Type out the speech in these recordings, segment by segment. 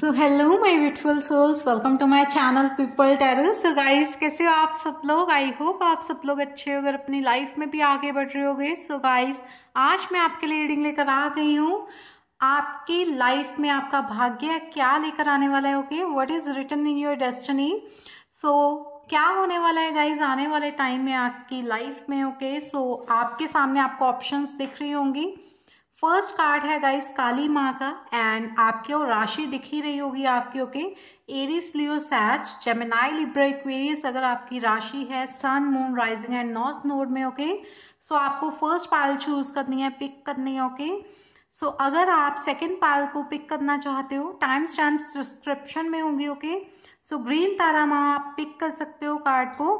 So hello my beautiful souls welcome to my channel people tarot so guys कैसे हो आप सब लोग आई होप आप सब लोग अच्छे हो अगर अपनी लाइफ में भी आगे बढ़ रहे हो गए सो गाइज आज मैं आपके लिए रीडिंग लेकर आ गई हूँ आपकी लाइफ में आपका भाग्य क्या लेकर आने वाला है okay what is return in your destiny so क्या होने वाला है गाइज आने वाले टाइम में आपकी लाइफ में ओके okay? सो so, आपके सामने आपको ऑप्शंस दिख रही होंगी फर्स्ट कार्ड है गाइस काली माँ का एंड आपके और राशि दिख ही रही होगी आपके okay Aries Leo Sag Gemini Libra Aquarius अगर आपकी राशि है sun moon rising and north node में ओके सो so, आपको फर्स्ट पायल चूज करनी है पिक करनी है ओके सो so, अगर आप सेकेंड पायल को पिक करना चाहते हो टाइम स्टैम्प डिस्क्रिप्शन में होंगे okay so so, green Tara माँ आप पिक कर सकते हो कार्ड को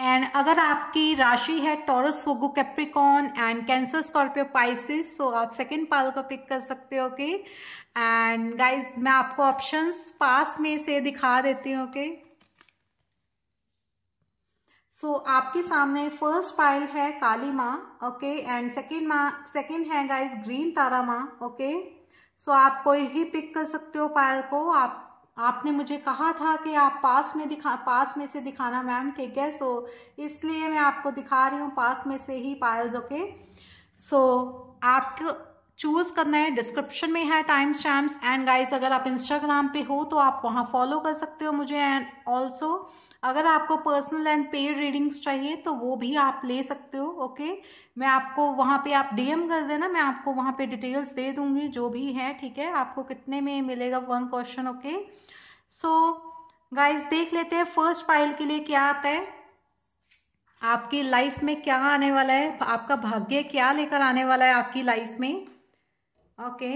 एंड अगर आपकी राशि है Taurus Virgo Capricorn and Cancer Scorpio Pisces तो आप सेकेंड पाल को पिक कर सकते हो ओके एंड गाइज मैं आपको ऑप्शंस पास में से दिखा देती हूँ ओके सो so, आपके सामने फर्स्ट पाइल है काली माँ ओके एंड सेकेंड माँ सेकेंड है गाइज ग्रीन तारा माँ ओके सो आप कोई भी पिक कर सकते हो पायल को आप आपने मुझे कहा था कि आप पास में दिखा पास में से दिखाना मैम ठीक है सो इसलिए मैं आपको दिखा रही हूँ पास में से ही पायल्स ओके सो आपको चूज़ करना है डिस्क्रिप्शन में है टाइम स्टैम्प्स एंड गाइस अगर आप इंस्टाग्राम पे हो तो आप वहाँ फॉलो कर सकते हो मुझे एंड ऑल्सो अगर आपको पर्सनल एंड पेड रीडिंग्स चाहिए तो वो भी आप ले सकते हो ओके मैं आपको वहाँ पे आप डीएम कर देना मैं आपको वहाँ पे डिटेल्स दे दूँगी जो भी है ठीक है आपको कितने में मिलेगा one question okay so so, guys देख लेते हैं फर्स्ट पाइल के लिए क्या आता है आपकी लाइफ में क्या आने वाला है आपका भाग्य क्या लेकर आने वाला है आपकी लाइफ में ओके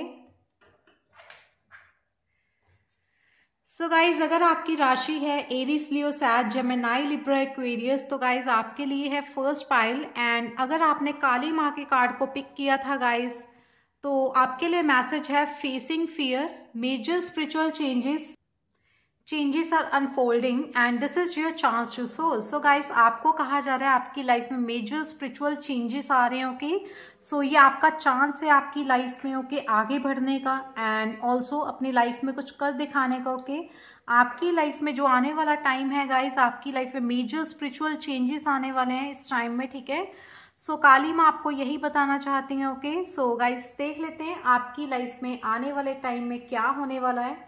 सो गाइज अगर आपकी राशि है Aries Leo Sag Gemini Libra Aquarius तो गाइज आपके लिए है फर्स्ट पाइल एंड अगर आपने काली माँ के कार्ड को पिक किया था गाइज तो आपके लिए मैसेज है facing fear major spiritual changes changes are unfolding and this is your chance to so so guys आपको कहा जा रहा है आपकी लाइफ में मेजर स्पिरिचुअल चेंजेस आ रहे हैं ओके सो ये आपका चांस है आपकी लाइफ में ओके okay? आगे बढ़ने का एंड ऑल्सो अपनी लाइफ में कुछ कर दिखाने का ओके okay? आपकी लाइफ में जो आने वाला टाइम है गाइस आपकी लाइफ में मेजर स्पिरिचुअल चेंजेस आने वाले हैं इस टाइम में ठीक है सो so, काली माँ आपको यही बताना चाहती हैं ओके सो गाइस देख लेते हैं आपकी लाइफ में आने वाले टाइम में क्या होने वाला है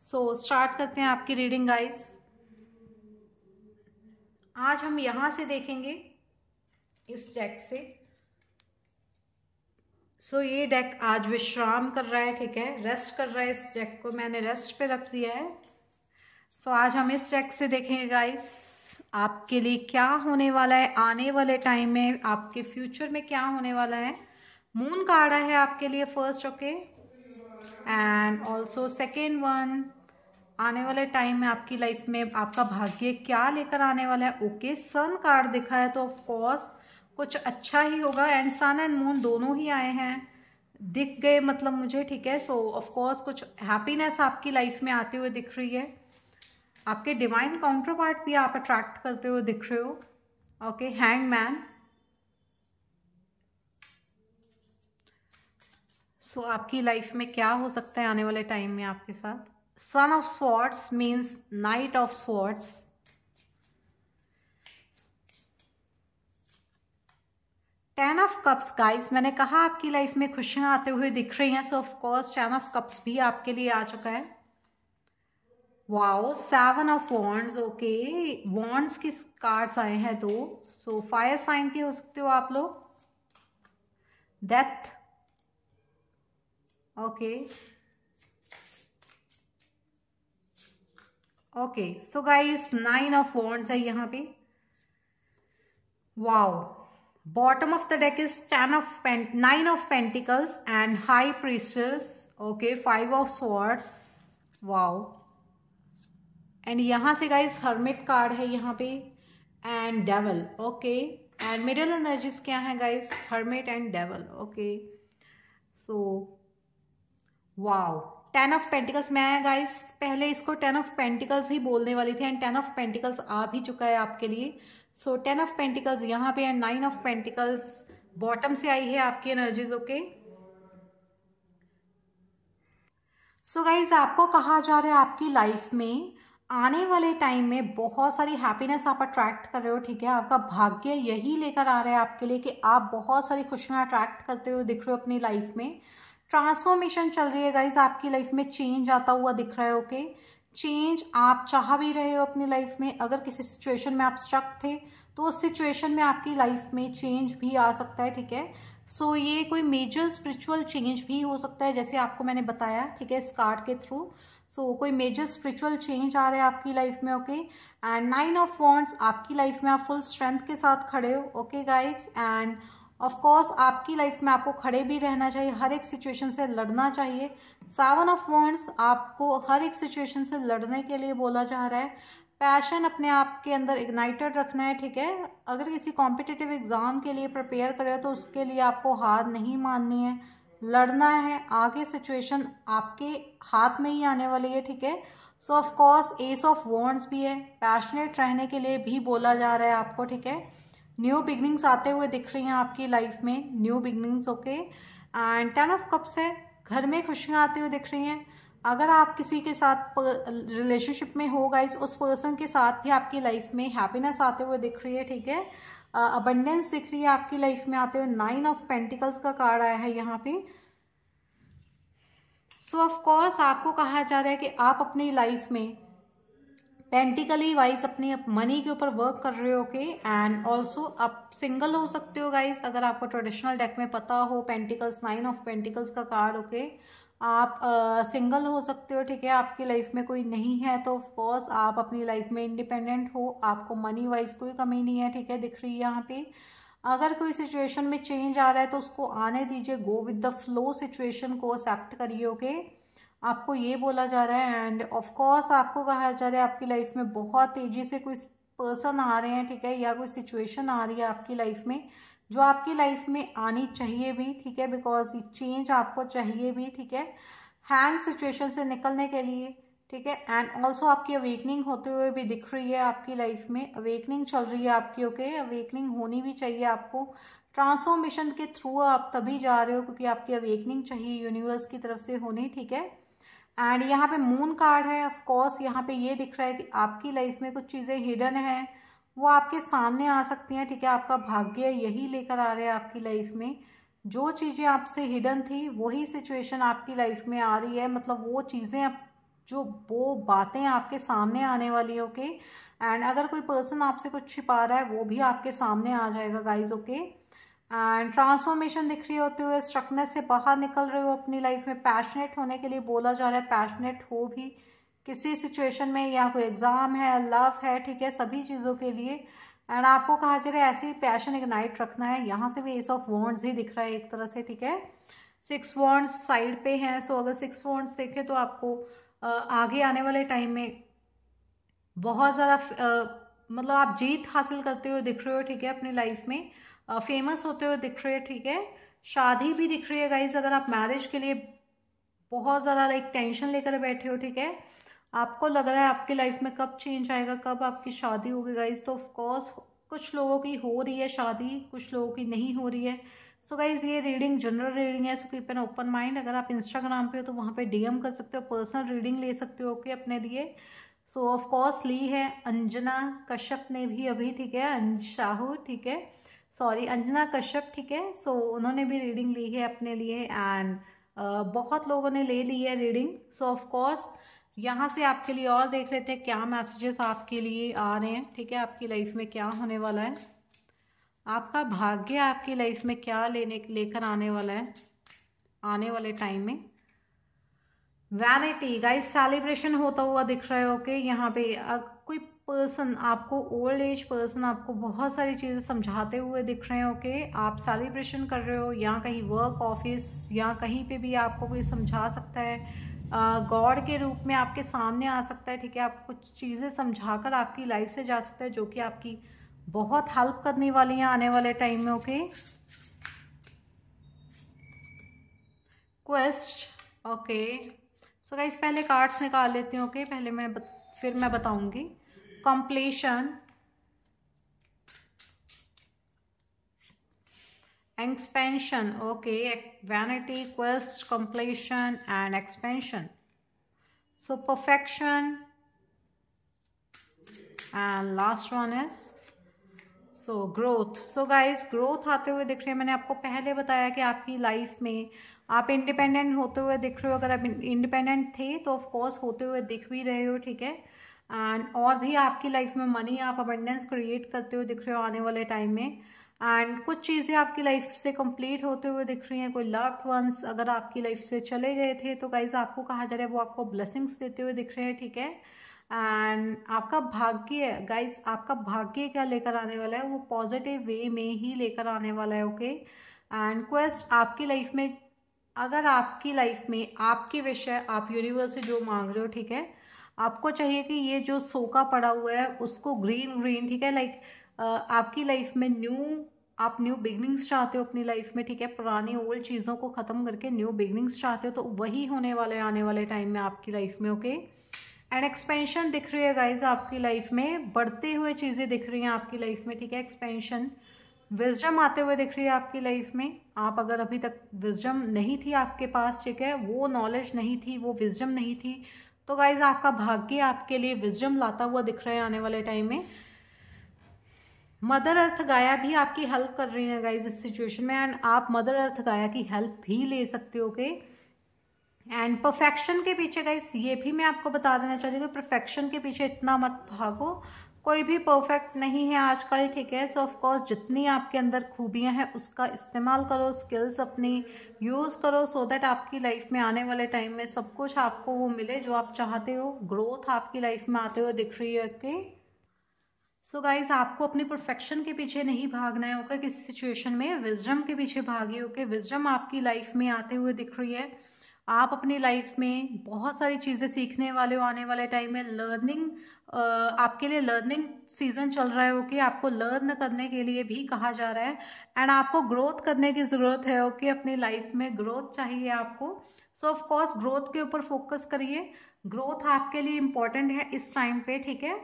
सो so, स्टार्ट करते हैं आपकी रीडिंग गाइस आज हम यहां से देखेंगे इस डेक से सो so, ये डेक आज विश्राम कर रहा है ठीक है रेस्ट कर रहा है इस डेक को मैंने रेस्ट पे रख दिया है सो so, आज हम इस डेक से देखेंगे गाइस आपके लिए क्या होने वाला है आने वाले टाइम में आपके फ्यूचर में क्या होने वाला है मून का आड़ा है आपके लिए first okay okay? And also second one आने वाले टाइम में आपकी लाइफ में आपका भाग्य क्या लेकर आने वाला है ओके सन कार्ड दिखा है तो ऑफकोर्स कुछ अच्छा ही होगा एंड सन एंड मून दोनों ही आए हैं दिख गए मतलब मुझे ठीक है सो ऑफकोर्स कुछ हैप्पीनेस आपकी लाइफ में आते हुए दिख रही है आपके डिवाइन काउंटर पार्ट भी आप अट्रैक्ट करते हुए दिख रहे हो okay hangman so so, आपकी लाइफ में क्या हो सकता है आने वाले टाइम में आपके साथ son of swords means knight of swords ten of cups guys मैंने कहा आपकी लाइफ में खुशियां आते हुए दिख रही हैं so of course ten of cups भी आपके लिए आ चुका है wow seven of wands okay wands के कार्ड्स आए हैं दो सो फायर साइन के हो सकते हो आप लोग death okay okay so guys nine of wands है यहाँ पे wow bottom of the deck is ten of nine of pentacles and high priestess okay five of swords wow and यहाँ से गाइस हर्मिट कार्ड है यहाँ पे and devil okay and middle energies क्या है guys hermit and devil okay so wow ten of pentacles मैं guys पहले इसको टेन ऑफ पेंटिकल्स ही बोलने वाली थी एंड टेन ऑफ पेंटिकल्स आ भी चुका है आपके लिए सो टेन ऑफ पेंटिकल्स यहाँ पे and nine of pentacles bottom से आई है आपकी एनर्जीज ओके सो गाइज आपको कहा जा रहा है आपकी लाइफ में आने वाले टाइम में बहुत सारी हैप्पीनेस आप अट्रैक्ट कर रहे हो ठीक है आपका भाग्य यही लेकर आ रहा है आपके लिए कि आप बहुत सारी खुशियाँ अट्रैक्ट करते हुए दिख रहे हो अपनी लाइफ में ट्रांसफॉर्मेशन चल रही है गाइज आपकी लाइफ में चेंज आता हुआ दिख रहा है ओके चेंज आप चाह भी रहे हो अपनी लाइफ में अगर किसी सिचुएशन में आप स्ट्रक थे तो उस सिचुएशन में आपकी लाइफ में चेंज भी आ सकता है ठीक है सो so, ये कोई मेजर स्पिरिचुअल चेंज भी हो सकता है जैसे आपको मैंने बताया ठीक है इस कार्ड के थ्रू सो so, कोई मेजर स्पिरिचुअल चेंज आ रहा है आपकी लाइफ में okay and nine of wands आपकी लाइफ में आप फुल स्ट्रेंथ के साथ खड़े हो okay guys and of course आपकी लाइफ में आपको खड़े भी रहना चाहिए हर एक सिचुएशन से लड़ना चाहिए सावन ऑफ वर्ड्स आपको हर एक सिचुएशन से लड़ने के लिए बोला जा रहा है पैशन अपने आप के अंदर इग्नाइटेड रखना है ठीक है अगर किसी कॉम्पिटिटिव एग्ज़ाम के लिए प्रिपेयर करें तो उसके लिए आपको हार नहीं माननी है लड़ना है आगे सिचुएशन आपके हाथ में ही आने वाली है ठीक है so of course ace of wands भी है पैशनेट रहने के लिए भी बोला जा रहा है आपको ठीक है न्यू बिगनिंग्स आते हुए दिख रही हैं आपकी लाइफ में new beginnings okay and ten of cups है घर में खुशियाँ आते हुए दिख रही हैं अगर आप किसी के साथ रिलेशनशिप में हो गाइज उस पर्सन के साथ भी आपकी लाइफ में हैप्पीनेस आते हुए दिख रही है ठीक है अबंडेंस दिख रही है आपकी लाइफ में आते हुए नाइन ऑफ पेंटिकल्स का कार्ड आया है यहाँ पे सो ऑफ कोर्स आपको कहा जा रहा है कि आप अपनी लाइफ में पेंटिकली वाइज अपने मनी के ऊपर वर्क कर रहे हो के एंड ऑल्सो आप सिंगल हो सकते हो गाइज अगर आपको ट्रेडिशनल डेक में पता हो पेंटिकल्स नाइन ऑफ पेंटिकल्स का कार्ड ओके आप सिंगल uh, हो सकते हो ठीक है आपकी लाइफ में कोई नहीं है तो ऑफकोर्स आप अपनी लाइफ में इंडिपेंडेंट हो आपको मनी वाइज कोई कमी नहीं है ठीक है दिख रही है यहाँ पे अगर कोई सिचुएशन में चेंज आ रहा है तो उसको आने दीजिए go with the flow situation को एक्सेप्ट करिए ओके okay? आपको ये बोला जा रहा है एंड ऑफ कोर्स आपको कहा जा रहा है आपकी लाइफ में बहुत तेज़ी से कोई पर्सन आ रहे हैं ठीक है या कोई सिचुएशन आ रही है आपकी लाइफ में जो आपकी लाइफ में आनी चाहिए भी ठीक है बिकॉज चेंज आपको चाहिए भी ठीक है हैंग सिचुएशन से निकलने के लिए ठीक है एंड ऑल्सो आपकी अवेकनिंग होते हुए भी दिख रही है आपकी लाइफ में अवेकनिंग चल रही है आपकी ओके okay? अवेकनिंग होनी भी चाहिए आपको ट्रांसफॉर्मेशन के थ्रू आप तभी जा रहे हो क्योंकि आपकी अवेकनिंग चाहिए यूनिवर्स की तरफ से होनी ठीक है एंड यहाँ पे मून कार्ड है ऑफ कोर्स यहाँ पे ये दिख रहा है कि आपकी लाइफ में कुछ चीज़ें हिडन हैं वो आपके सामने आ सकती हैं ठीक है आपका भाग्य यही लेकर आ रहा है आपकी लाइफ में जो चीज़ें आपसे हिडन थी वही सिचुएशन आपकी लाइफ में आ रही है मतलब वो चीज़ें जो वो बातें आपके सामने आने वाली हो के एंड अगर कोई पर्सन आपसे कुछ छिपा रहा है वो भी आपके सामने आ जाएगा guys okay okay? And transformation दिख रही होती हुए स्ट्रकनेस से बाहर निकल रहे हो अपनी लाइफ में पैशनेट होने के लिए बोला जा रहा है पैशनेट हो भी किसी सिचुएशन में या कोई एग्ज़ाम है लव है ठीक है सभी चीज़ों के लिए एंड आपको कहा जा रहा है ऐसे ही पैशन इग्नाइट रखना है यहाँ से भी एस ऑफ वॉन्ड्स ही दिख रहा है एक तरह से ठीक है सिक्स वॉन्ड्स साइड पे हैं सो अगर सिक्स वॉन्ड्स देखें तो आपको आगे आने वाले टाइम में बहुत ज़्यादा मतलब आप जीत हासिल करते हुए दिख रहे हो ठीक है अपनी लाइफ में फेमस होते हुए दिख रहे ठीक है शादी भी दिख रही है गाइज अगर आप मैरिज के लिए बहुत ज़्यादा लाइक टेंशन लेकर बैठे हो ठीक है आपको लग रहा है आपकी लाइफ में कब चेंज आएगा कब आपकी शादी होगी गाइज तो ऑफकोर्स कुछ लोगों की हो रही है शादी कुछ लोगों की नहीं हो रही है सो so गाइज़ ये रीडिंग जनरल रीडिंग है so keep an open mind अगर आप इंस्टाग्राम पे हो तो वहाँ पे डीएम कर सकते हो पर्सनल रीडिंग ले सकते हो कि अपने लिए सो ऑफ़कोर्स ली है अंजना कश्यप ने भी अभी ठीक है अंज शाहू ठीक है सॉरी अंजना कश्यप ठीक है सो उन्होंने भी रीडिंग ली है अपने लिए एंड uh, बहुत लोगों ने ले ली है रीडिंग सो ऑफकोर्स यहाँ से आपके लिए और देख लेते हैं क्या मैसेजेस आपके लिए आ रहे हैं ठीक है आपकी लाइफ में क्या होने वाला है आपका भाग्य आपकी लाइफ में क्या लेने लेकर आने वाला है आने वाले टाइम में वैनिटी गाइस सेलिब्रेशन होता हुआ दिख रहा है ओके यहाँ पे पर्सन आपको ओल्ड एज पर्सन आपको बहुत सारी चीज़ें समझाते हुए दिख रहे हो कि आप सेलिब्रेशन कर रहे हो या कहीं वर्क ऑफिस या कहीं पे भी आपको कोई समझा सकता है गॉड के रूप में आपके सामने आ सकता है ठीक है आप कुछ चीज़ें समझा कर आपकी लाइफ से जा सकता है जो कि आपकी बहुत हेल्प करने वाली हैं आने वाले टाइम में okay quest okay so guys पहले कार्ड्स निकाल लेती हूँ ओके okay? पहले मैं बत, फिर मैं बताऊँगी completion expansion okay vanity quest completion and expansion so perfection and last one is so growth so guys growth आते हुए दिख रहे हैं मैंने आपको पहले बताया कि आपकी लाइफ में आप इंडिपेंडेंट होते हुए दिख रहे हो अगर आप इंडिपेंडेंट थे तो ऑफ कोर्स होते हुए दिख भी रहे हो ठीक है एंड और भी आपकी लाइफ में मनी आप अबेंडेंस क्रिएट करते हुए दिख रहे हो आने वाले टाइम में एंड कुछ चीज़ें आपकी लाइफ से कंप्लीट होते हुए दिख रही हैं कोई लव्ड वंस अगर आपकी लाइफ से चले गए थे तो गाइज आपको कहा जा रहा है वो आपको ब्लेसिंग्स देते हुए दिख रहे हैं ठीक है एंड आपका भाग्य गाइज आपका भाग्य क्या लेकर आने वाला है वो पॉजिटिव वे में ही लेकर आने वाला है ओके एंड क्वेस्ट आपकी लाइफ में अगर आपकी लाइफ में आपके विषय आप यूनिवर्स से जो मांग रहे हो ठीक है आपको चाहिए कि ये जो सोका पड़ा हुआ है उसको ग्रीन ग्रीन ठीक है लाइक आपकी लाइफ में न्यू आप न्यू बिगनिंग्स चाहते हो अपनी लाइफ में ठीक है पुरानी ओल्ड चीज़ों को ख़त्म करके न्यू बिगनिंग्स चाहते हो तो वही होने वाले आने वाले टाइम में आपकी लाइफ में ओके एंड एक्सपेंशन दिख रही है गाइज आपकी लाइफ में बढ़ते हुए चीज़ें दिख रही हैं आपकी लाइफ में ठीक है एक्सपेंशन विजडम आते हुए दिख रही है आपकी लाइफ में आप अगर अभी तक विजडम नहीं थी आपके पास ठीक है वो नॉलेज नहीं थी वो विजडम नहीं थी तो गाइज आपका भाग्य आपके लिए विजडम लाता हुआ दिख रहा है आने वाले टाइम में मदर अर्थ गाया भी आपकी हेल्प कर रही है गाइज इस सिचुएशन में एंड आप मदर अर्थ गाया की हेल्प भी ले सकते हो के एंड परफेक्शन के पीछे गाइज ये भी मैं आपको बता देना चाहती हूँ परफेक्शन के पीछे इतना मत भागो कोई भी परफेक्ट नहीं है आजकल ठीक है सो ऑफ कोर्स जितनी आपके अंदर खूबियां हैं उसका इस्तेमाल करो स्किल्स अपनी यूज़ करो सो so दैट आपकी लाइफ में आने वाले टाइम में सब कुछ आपको वो मिले जो आप चाहते हो ग्रोथ आपकी लाइफ में आते हुए दिख रही है ओके सो गाइज आपको अपनी परफेक्शन के पीछे नहीं भागना है ओके किसी सिचुएशन में विजडम के पीछे भागी ओके विजडम आपकी लाइफ में आते हुए दिख रही है आप अपनी लाइफ में बहुत सारी चीज़ें सीखने वाले हो आने वाले टाइम में लर्निंग आपके लिए लर्निंग सीज़न चल रहा है ओके आपको लर्न करने के लिए भी कहा जा रहा है एंड आपको ग्रोथ करने की ज़रूरत है ओके अपनी लाइफ में ग्रोथ चाहिए आपको सो ऑफ कोर्स ग्रोथ के ऊपर फोकस करिए ग्रोथ आपके लिए इम्पॉर्टेंट है इस टाइम पे ठीक है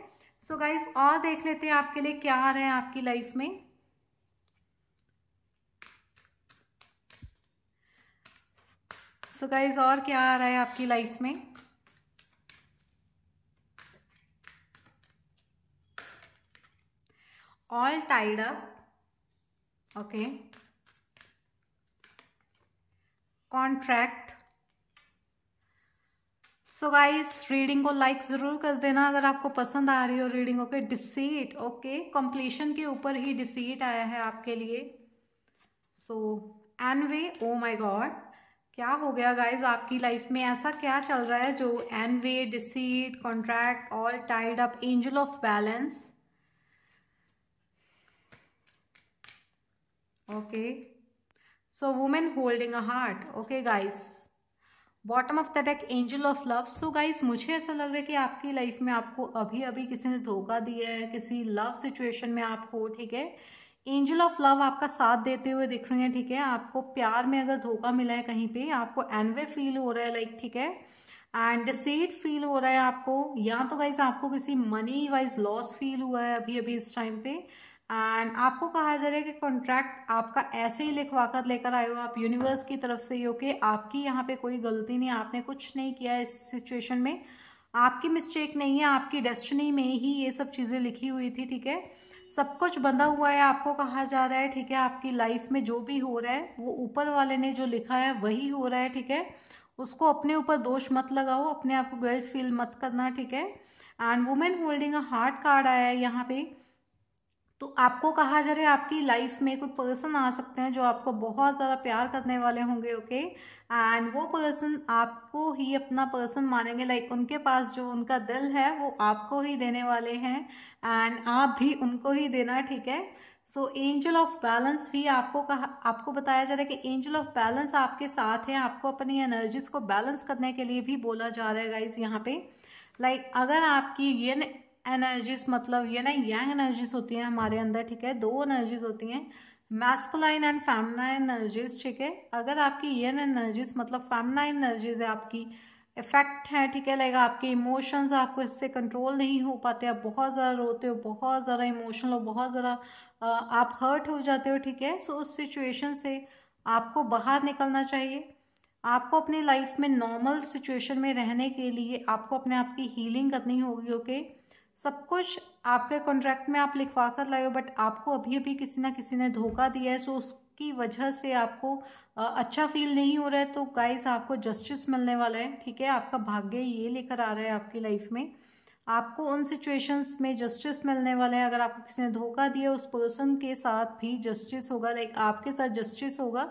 सो गाइज और देख लेते हैं आपके लिए क्या आ रहे हैं आपकी लाइफ में सो so गाइज और क्या आ रहा है आपकी लाइफ में all tied up okay contract so guys reading को लाइक ज़रूर कर देना अगर आपको पसंद आ रही हो reading okay deceit okay completion के ऊपर ही डिसीट आया है आपके लिए सो N way O my God क्या हो गया गाइज आपकी लाइफ में ऐसा क्या चल रहा है जो anyway deceit contract all tied up angel of balance okay so woman holding a heart okay guys bottom of the deck angel of love so guys मुझे ऐसा लग रहा है कि आपकी लाइफ में आपको अभी अभी किसी ने धोखा दिया है किसी लव सिचुएशन में आप हो ठीक है एंजल ऑफ लव आपका साथ देते हुए दिख रही है ठीक है आपको प्यार में अगर धोखा मिला है कहीं पे आपको एनवे फील हो रहा है लाइक ठीक है एंड डिसीड फील हो रहा है आपको या तो गाइज आपको किसी मनी वाइज लॉस फील हुआ है अभी अभी इस टाइम पे एंड आपको कहा जा रहा है कि कॉन्ट्रैक्ट आपका ऐसे ही लिखवा कर लेकर आए हो आप यूनिवर्स की तरफ से ही हो कि आपकी यहाँ पे कोई गलती नहीं आपने कुछ नहीं किया इस सिचुएशन में आपकी मिस्टेक नहीं है आपकी डेस्टिनी में ही ये सब चीज़ें लिखी हुई थी ठीक है सब कुछ बंधा हुआ है आपको कहा जा रहा है ठीक है आपकी लाइफ में जो भी हो रहा है वो ऊपर वाले ने जो लिखा है वही हो रहा है ठीक है उसको अपने ऊपर दोष मत लगाओ अपने आप को गर्ल फील मत करना ठीक है and women holding a heart card आया है यहाँ पे तो आपको कहा जा रहा है आपकी लाइफ में कोई पर्सन आ सकते हैं जो आपको बहुत ज़्यादा प्यार करने वाले होंगे ओके एंड वो पर्सन आपको ही अपना पर्सन मानेंगे लाइक उनके पास जो उनका दिल है वो आपको ही देने वाले हैं एंड आप भी उनको ही देना ठीक है सो एंजल ऑफ बैलेंस भी आपको कहा आपको बताया जा रहा है कि एंजल ऑफ बैलेंस आपके साथ हैं आपको अपनी एनर्जीज को बैलेंस करने के लिए भी बोला जा रहा है गाइज यहाँ पे लाइक like, अगर आपकी ये एनर्जीज मतलब ये ना यंग एनर्जीज होती हैं हमारे अंदर ठीक है दो एनर्जीज होती हैं मैस्कुलाइन एंड फैमलाइन एनर्जीज ठीक है अगर आपकी यन एनर्जीज मतलब फैमलाइन एनर्जीज है आपकी इफेक्ट है ठीक है लाइक आपके इमोशंस आपको इससे कंट्रोल नहीं हो पाते आप बहुत ज़्यादा रोते हो बहुत ज़्यादा इमोशनल हो बहुत ज़्यादा आप हर्ट हो जाते हो ठीक है सो उस सिचुएशन से आपको बाहर निकलना चाहिए आपको अपनी लाइफ में नॉर्मल सिचुएशन में रहने के लिए आपको अपने आप की हीलिंग करनी होगी ओके okay? सब कुछ आपके कॉन्ट्रैक्ट में आप लिखवा कर लाए हो बट आपको अभी अभी किसी ना किसी ने धोखा दिया है सो उसकी वजह से आपको अच्छा फील नहीं हो रहा है तो गाइस आपको जस्टिस मिलने वाला है ठीक है आपका भाग्य ये लेकर आ रहा है आपकी लाइफ में आपको उन सिचुएशंस में जस्टिस मिलने वाले हैं अगर आपको किसी ने धोखा दिया उस पर्सन के साथ भी जस्टिस होगा लाइक आपके साथ जस्टिस होगा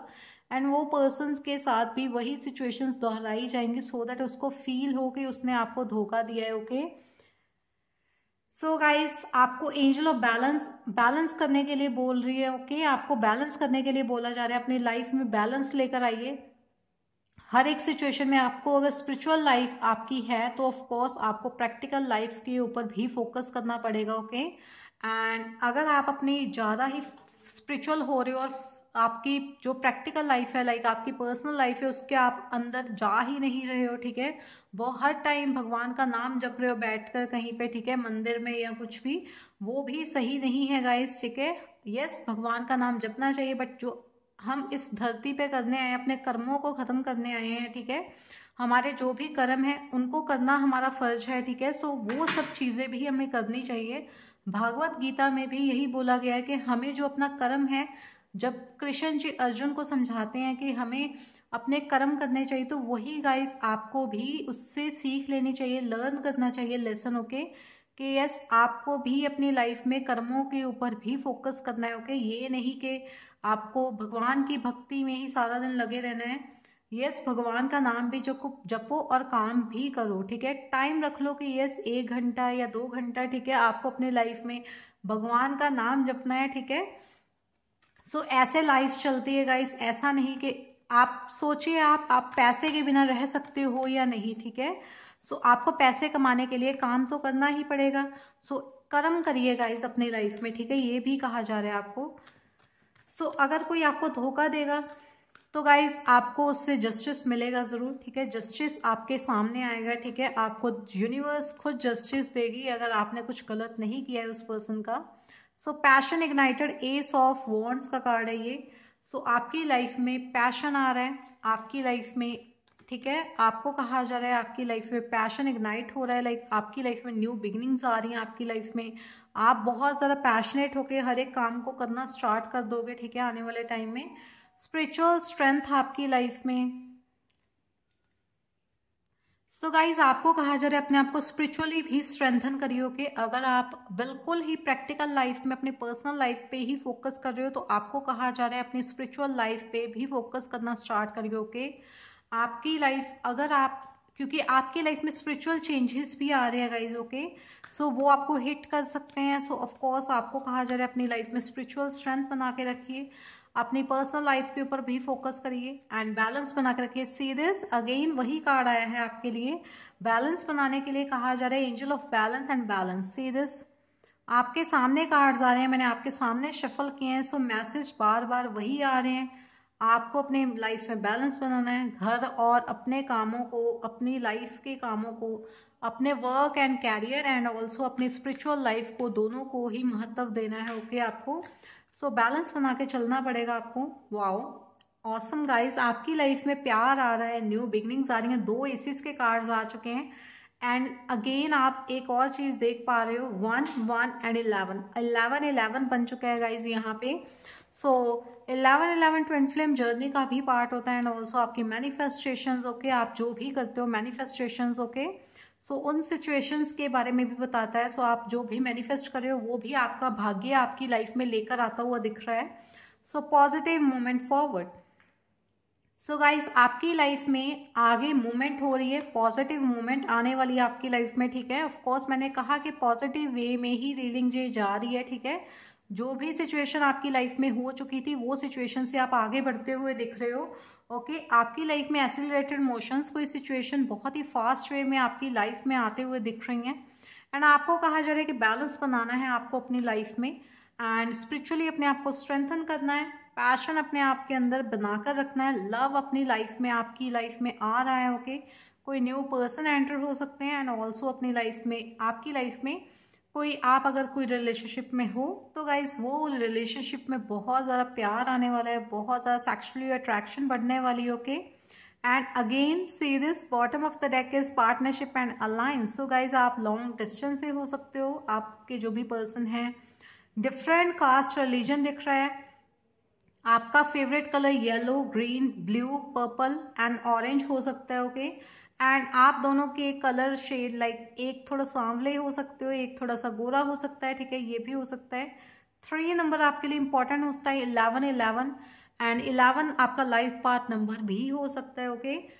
एंड वो पर्सन के साथ भी वही सिचुएशंस दोहराई जाएंगी सो so दैट उसको फील हो कि उसने आपको धोखा दिया है okay okay? So so guys आपको एंजल ऑफ बैलेंस बैलेंस करने के लिए बोल रही है ओके okay? आपको बैलेंस करने के लिए बोला जा रहा है अपनी लाइफ में बैलेंस लेकर आइए हर एक सिचुएशन में आपको अगर स्पिरिचुअल लाइफ आपकी है तो ऑफ कोर्स आपको प्रैक्टिकल लाइफ के ऊपर भी फोकस करना पड़ेगा ओके okay? एंड अगर आप अपनी ज़्यादा ही स्पिरिचुअल हो रहे हो और आपकी जो प्रैक्टिकल लाइफ है लाइक आपकी पर्सनल लाइफ है उसके आप अंदर जा ही नहीं रहे हो ठीक है वो हर टाइम भगवान का नाम जप रहे हो बैठ कर कहीं पे ठीक है मंदिर में या कुछ भी वो भी सही नहीं है गाइस ठीक है यस भगवान का नाम जपना चाहिए बट जो हम इस धरती पे करने आए हैं अपने कर्मों को ख़त्म करने आए हैं ठीक है हमारे जो भी कर्म है उनको करना हमारा फर्ज है ठीक है सो वो सब चीज़ें भी हमें करनी चाहिए भागवत गीता में भी यही बोला गया है कि हमें जो अपना कर्म है जब कृष्ण जी अर्जुन को समझाते हैं कि हमें अपने कर्म करने चाहिए तो वही गाइस आपको भी उससे सीख लेनी चाहिए लर्न करना चाहिए लेसन ओके कि यस आपको भी अपनी लाइफ में कर्मों के ऊपर भी फोकस करना है ओके ये नहीं कि आपको भगवान की भक्ति में ही सारा दिन लगे रहना है यस भगवान का नाम भी जपो जपो और काम भी करो ठीक है टाइम रख लो कि यस एक घंटा या दो घंटा ठीक है आपको अपने लाइफ में भगवान का नाम जपना है ठीक है सो so, ऐसे लाइफ चलती है गाइस ऐसा नहीं कि आप सोचिए आप आप पैसे के बिना रह सकते हो या नहीं ठीक है सो so, आपको पैसे कमाने के लिए काम तो करना ही पड़ेगा सो so, कर्म करिए गाइस अपनी लाइफ में ठीक है ये भी कहा जा रहा है आपको सो so, अगर कोई आपको धोखा देगा तो गाइज आपको उससे जस्टिस मिलेगा ज़रूर ठीक है जस्टिस आपके सामने आएगा ठीक है आपको यूनिवर्स खुद जस्टिस देगी अगर आपने कुछ गलत नहीं किया है उस पर्सन का so passion ignited ace of wands का कार्ड है ये सो so, आपकी लाइफ में पैशन आ रहा है आपकी लाइफ में ठीक है आपको कहा जा रहा है आपकी लाइफ में पैशन इग्नाइट हो रहा है लाइक आपकी लाइफ में न्यू बिगनिंग्स आ रही हैं आपकी लाइफ में आप बहुत ज़्यादा पैशनेट होकर हर एक काम को करना स्टार्ट कर दोगे ठीक है आने वाले टाइम में स्पिरिचुअल स्ट्रेंथ आपकी लाइफ में सो so गाइज आपको कहा जा रहा है अपने आप को स्पिरिचुअली भी स्ट्रेंथन करियो कि अगर आप बिल्कुल ही प्रैक्टिकल लाइफ में अपने पर्सनल लाइफ पे ही फोकस कर रहे हो तो आपको कहा जा रहा है अपनी स्पिरिचुअल लाइफ पे भी फोकस करना स्टार्ट करियो कि आपकी लाइफ अगर आप क्योंकि आपकी लाइफ में स्पिरिचुअल चेंजेस भी आ रहे हैं गाइज ओके सो वो आपको हिट कर सकते हैं सो so, ऑफकोर्स आपको कहा जा रहा है अपनी लाइफ में स्पिरिचुअल स्ट्रेंथ बना के रखिए अपनी पर्सनल लाइफ के ऊपर भी फोकस करिए एंड बैलेंस बना कर रखिए सी दिस अगेन वही कार्ड आया है आपके लिए बैलेंस बनाने के लिए कहा जा रहा है angel of balance and balance see this आपके सामने कार्ड्स आ रहे हैं मैंने आपके सामने शफल किए हैं सो मैसेज बार बार वही आ रहे हैं आपको अपने लाइफ में बैलेंस बनाना है घर और अपने कामों को अपनी लाइफ के कामों को अपने work and career and also अपनी स्पिरिचुअल लाइफ को दोनों को ही महत्व देना है ओके okay? आपको सो बैलेंस बना के चलना पड़ेगा आपको वाओ ऑसम गाइस आपकी लाइफ में प्यार आ रहा है न्यू बिगनिंग्स आ रही हैं दो एसीज के कार्ड्स आ चुके हैं एंड अगेन आप एक और चीज़ देख पा रहे हो one one and eleven eleven eleven बन चुका है गाइज यहाँ पे so eleven eleven twin flame journey का भी पार्ट होता है एंड ऑल्सो आपकी मैनिफेस्टेशन ओके आप जो भी करते हो manifestation okay okay? So so, उन सिचुएशंस के बारे में भी बताता है सो so, आप जो भी मैनिफेस्ट कर रहे हो वो भी आपका भाग्य आपकी लाइफ में लेकर आता हुआ दिख रहा है so positive movement forward so guys आपकी लाइफ में आगे मूवमेंट हो रही है पॉजिटिव मूवमेंट आने वाली आपकी लाइफ में ठीक है ऑफ कोर्स मैंने कहा कि पॉजिटिव वे में ही रीडिंग जो जा रही है ठीक है जो भी सिचुएशन आपकी लाइफ में हो चुकी थी वो सिचुएशन से आप आगे बढ़ते हुए दिख रहे हो ओके okay, आपकी लाइफ में एसिलेटेड मोशंस कोई सिचुएशन बहुत ही फास्ट वे में आपकी लाइफ में आते हुए दिख रही हैं एंड आपको कहा जा रहा है कि बैलेंस बनाना है आपको अपनी लाइफ में एंड स्पिरिचुअली अपने आप को स्ट्रेंथन करना है पैशन अपने आप के अंदर बना कर रखना है लव अपनी लाइफ में आपकी लाइफ में आ रहा है ओके okay? कोई न्यू पर्सन एंटर हो सकते हैं एंड ऑल्सो अपनी लाइफ में आपकी लाइफ में कोई आप अगर कोई रिलेशनशिप में हो तो गाइज वो रिलेशनशिप में बहुत ज़्यादा प्यार आने वाला है बहुत ज़्यादा सेक्शुअली अट्रैक्शन बढ़ने वाली okay and again see this bottom of the deck is partnership and alliance so guys आप लॉन्ग डिस्टेंस से हो सकते हो आपके जो भी पर्सन हैं डिफरेंट कास्ट रिलीजन दिख रहा है आपका favourite colour yellow green blue purple and orange हो सकता है ओके okay? एंड आप दोनों के कलर शेड लाइक एक थोड़ा सांवले हो सकते हो एक थोड़ा सा गोरा हो सकता है ठीक है ये भी हो सकता है थ्री नंबर आपके लिए इंपॉर्टेंट होता है इलेवन इलेवन एंड इलेवन आपका लाइफ पाथ नंबर भी हो सकता है okay okay?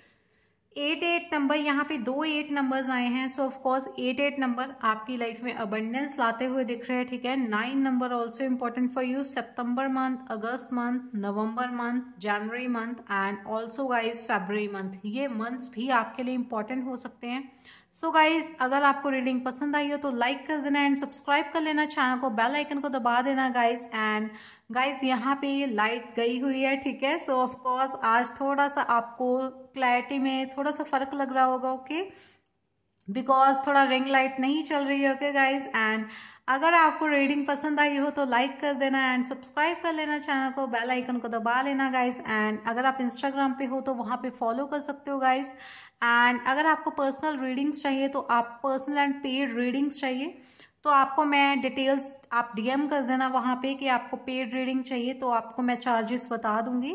Eight eight number यहाँ पे दो एट नंबर्स आए हैं so of course eight eight number आपकी लाइफ में अबंडेंस लाते हुए दिख रहे हैं ठीक है nine number also important for you September month August month November month January month and also guys February month ये मंथ्स भी आपके लिए इंपॉर्टेंट हो सकते हैं सो so गाइज अगर आपको रीडिंग पसंद आई हो तो लाइक कर देना एंड सब्सक्राइब कर लेना चैनल को बेल आइकन को दबा देना गाइज एंड गाइज यहाँ पे लाइट गई हुई है ठीक है सो ऑफकोर्स आज थोड़ा सा आपको क्लैरिटी में थोड़ा सा फ़र्क लग रहा होगा ओके okay? बिकॉज थोड़ा रिंग लाइट नहीं चल रही है ओके गाइज एंड अगर आपको रीडिंग पसंद आई हो तो लाइक कर देना एंड सब्सक्राइब कर लेना चैनल को बेल आइकन को दबा लेना गाइज एंड अगर आप इंस्टाग्राम पे हो तो वहाँ पे फॉलो कर सकते हो गाइज एंड अगर आपको पर्सनल रीडिंग्स चाहिए तो आप पर्सनल एंड पेड रीडिंग्स चाहिए तो आपको मैं डिटेल्स आप डीएम कर देना वहाँ पे कि आपको पेड रीडिंग चाहिए तो आपको मैं चार्जेस बता दूँगी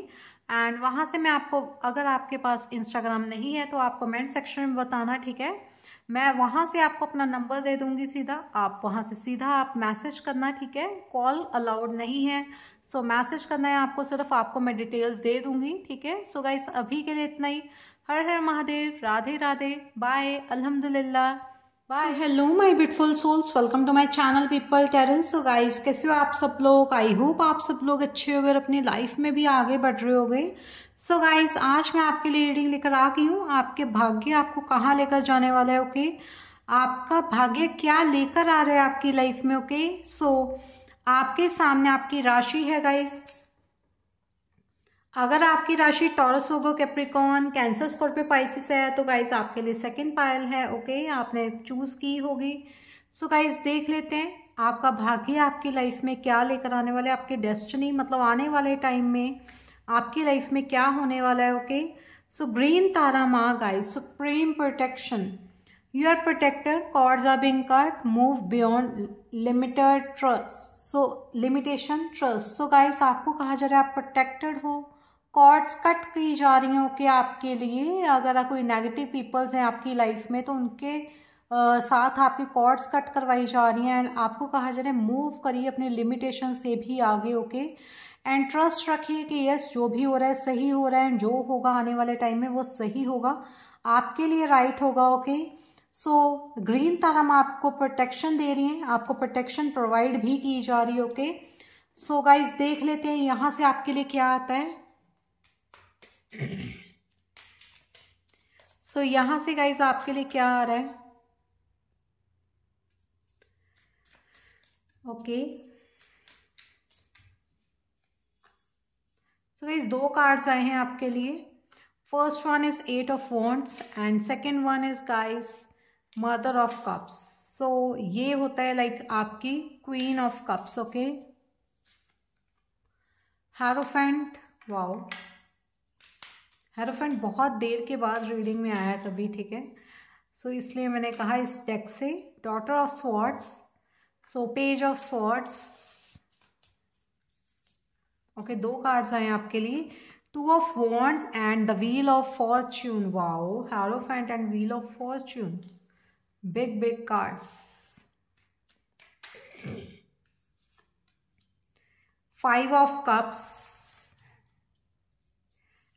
एंड वहाँ से मैं आपको अगर आपके पास इंस्टाग्राम नहीं है तो आप कमेंट सेक्शन में बताना ठीक है मैं वहाँ से आपको अपना नंबर दे दूँगी सीधा आप वहाँ से सीधा आप मैसेज करना ठीक है कॉल अलाउड नहीं है सो so, मैसेज करना है आपको सिर्फ आपको मैं डिटेल्स दे दूँगी ठीक है सो so, गाइस अभी के लिए इतना ही हर हर महादेव राधे राधे बाय अल्हम्दुलिल्लाह bye hello my beautiful souls welcome to my channel people tarot so guys कैसे हो आप सब लोग आई होप आप सब लोग अच्छे हो और अपनी लाइफ में भी आगे बढ़ रहे हो गए सो गाइस आज मैं आपके लिए रीडिंग लेकर आ गई हूँ आपके भाग्य आपको कहाँ लेकर जाने वाला है ओके okay? आपका भाग्य क्या लेकर आ रहा है आपकी लाइफ में ओके okay? सो so, आपके सामने आपकी राशि है गाइज़ अगर आपकी राशि टॉरस होगो कैप्रिकॉन कैंसर स्कॉर्पियो पाइसिस है तो गाइज आपके लिए सेकंड पायल है ओके आपने चूज़ की होगी सो गाइज देख लेते हैं आपका भाग्य आपकी लाइफ में क्या लेकर आने वाला है डेस्टिनी मतलब आने वाले टाइम में आपकी लाइफ में क्या होने वाला है ओके सो ग्रीन तारा माँ guys supreme protection you are protector cords are being cut move beyond limited trust so limitation trust so guys आपको कहा जा रहा है आप प्रोटेक्टेड हो कॉर्ड्स कट की जा रही हो कि आपके लिए अगर कोई नेगेटिव पीपल्स हैं आपकी लाइफ में तो उनके आ, साथ आपकी कॉर्ड्स कट करवाई जा रही हैं एंड आपको कहा जा रहा है मूव करिए अपने लिमिटेशन से भी आगे ओके एंड ट्रस्ट रखिए कि यस जो भी हो रहा है सही हो रहा है एंड जो होगा आने वाले टाइम में वो सही होगा आपके लिए राइट होगा ओके सो ग्रीन तारम आपको प्रोटेक्शन दे रही हैं आपको प्रोटेक्शन प्रोवाइड भी की जा रही है ओके सो गाइज देख लेते हैं यहाँ से आपके लिए क्या आता है सो so, यहां से गाइज आपके लिए क्या आ रहा है ओके सो गाइज दो कार्ड्स आए हैं आपके लिए first one is eight of wands and second one is guys mother of cups so ये होता है लाइक like, आपकी queen of cups okay hierophant wow hierophant बहुत देर के बाद रीडिंग में आया कभी ठीक है सो so, इसलिए मैंने कहा इस डेक से daughter of swords so page of swords okay दो कार्ड्स आए आपके लिए two of wands and the wheel of fortune wow hierophant and wheel of fortune big big cards five of cups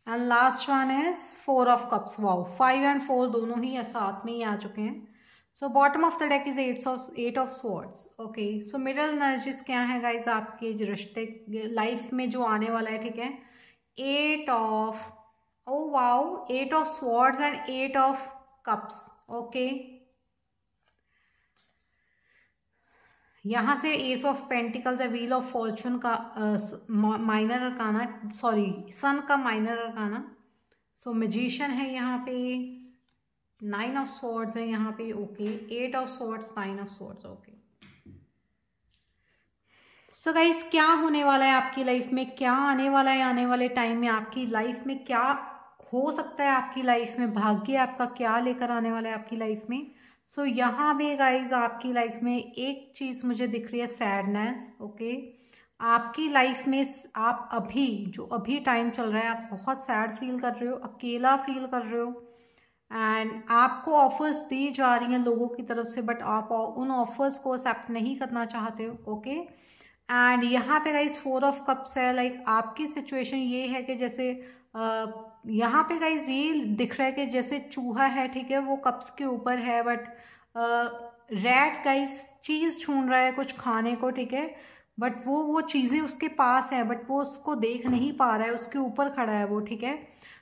and last one है four of cups wow five and four दोनों ही साथ में ही आ चुके हैं so bottom of the deck is eights of eight of swords okay so middle energies क्या है गाइज आपके जो रिश्ते लाइफ में जो आने वाला है ठीक है eight of oh wow eight of swords and eight of cups okay यहाँ हम्म। से एस ऑफ पेंटिकल्स है व्हील ऑफ फॉर्चून का माइनर अरकाना सॉरी सन का माइनर अरकाना सो मजिशियन है यहाँ पे नाइन ऑफ सॉर्ड्स है यहाँ पे okay eight of swords nine of swords okay so guys क्या होने वाला है आपकी लाइफ में क्या आने वाला है आने वाले टाइम में आपकी लाइफ में क्या हो सकता है आपकी लाइफ में भाग्य आपका क्या लेकर आने वाला है आपकी लाइफ में सो so, यहाँ भी गाइज आपकी लाइफ में एक चीज़ मुझे दिख रही है सैडनेस ओके आपकी लाइफ में आप अभी जो अभी टाइम चल रहा है आप बहुत सैड फील कर रहे हो अकेला फील कर रहे हो एंड आपको ऑफ़र्स दी जा रही हैं लोगों की तरफ से बट आप उन ऑफ़र्स को एक्सेप्ट नहीं करना चाहते हो ओके एंड यहाँ पे गाइज फोर ऑफ कप्स है लाइक like, आपकी सिचुएशन ये है कि जैसे uh, यहाँ पे गाइज ये दिख रहा है कि जैसे चूहा है ठीक है वो कप्स के ऊपर है बट रेड गाइज चीज़ छून रहा है कुछ खाने को ठीक है बट वो वो चीज़ें उसके पास है बट वो उसको देख नहीं पा रहा है उसके ऊपर खड़ा है वो ठीक है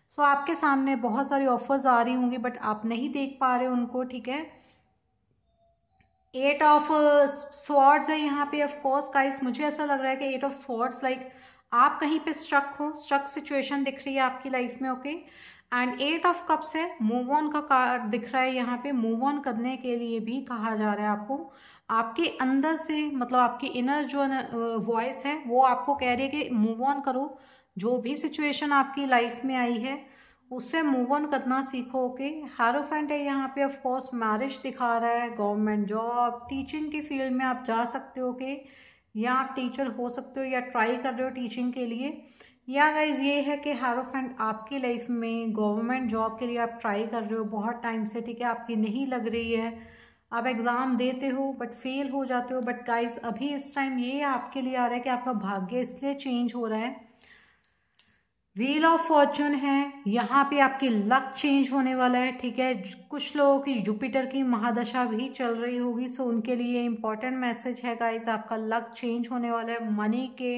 सो so, आपके सामने बहुत सारी ऑफर्स आ रही होंगी बट आप नहीं देख पा रहे उनको ठीक है एट ऑफ स्वॉर्ड्स है यहाँ पे ऑफ कोर्स गाइस मुझे ऐसा लग रहा है कि एट ऑफ स्वॉर्ड्स लाइक आप कहीं पे स्ट्रक हो स्ट्रक सिचुएशन दिख रही है आपकी लाइफ में okay and eight of cups है मूव ऑन का कार्ड दिख रहा है यहाँ पे मूव ऑन करने के लिए भी कहा जा रहा है आपको आपके अंदर से मतलब आपकी इनर जो वॉइस है वो आपको कह रही है कि मूव ऑन करो जो भी सिचुएशन आपकी लाइफ में आई है उससे मूव ऑन करना सीखो ओके हेरोफेंट है यहाँ पे ऑफ कोर्स मैरिज दिखा रहा है गवर्नमेंट जॉब टीचिंग की फील्ड में आप जा सकते हो ओके okay? या आप टीचर हो सकते हो या ट्राई कर रहे हो टीचिंग के लिए या गाइज ये है कि हैरोफेंट आपकी लाइफ में गवर्नमेंट जॉब के लिए आप ट्राई कर रहे हो बहुत टाइम से ठीक है आपकी नहीं लग रही है आप एग्ज़ाम देते हो बट फेल हो जाते हो बट गाइज अभी इस टाइम ये आपके लिए आ रहा है कि आपका भाग्य इसलिए चेंज हो रहा है व्हील ऑफ फॉर्चून है यहाँ पे आपकी लक चेंज होने वाला है ठीक है कुछ लोगों की जुपिटर की महादशा भी चल रही होगी सो उनके लिए इम्पॉर्टेंट मैसेज है गाइज आपका लक चेंज होने वाला है मनी के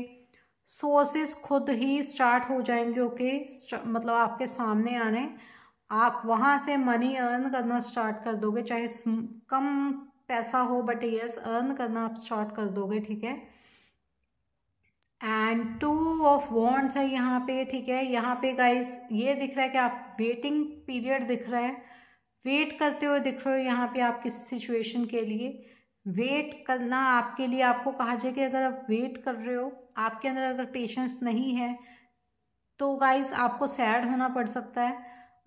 सोर्सेस खुद ही स्टार्ट हो जाएंगे ओके मतलब आपके सामने आने आप वहाँ से मनी अर्न करना स्टार्ट कर दोगे चाहे कम पैसा हो बट यस अर्न करना आप स्टार्ट कर दोगे ठीक है एंड टू ऑफ वॉन्ट्स है यहाँ पे ठीक है यहाँ पे गाइस ये दिख रहा है कि आप वेटिंग पीरियड दिख रहा है वेट करते हुए दिख रहे हो यहाँ पे आप किस सिचुएशन के लिए वेट करना आपके लिए आपको कहा जाए कि अगर आप वेट कर रहे हो आपके अंदर अगर पेशेंस नहीं है तो गाइस आपको सैड होना पड़ सकता है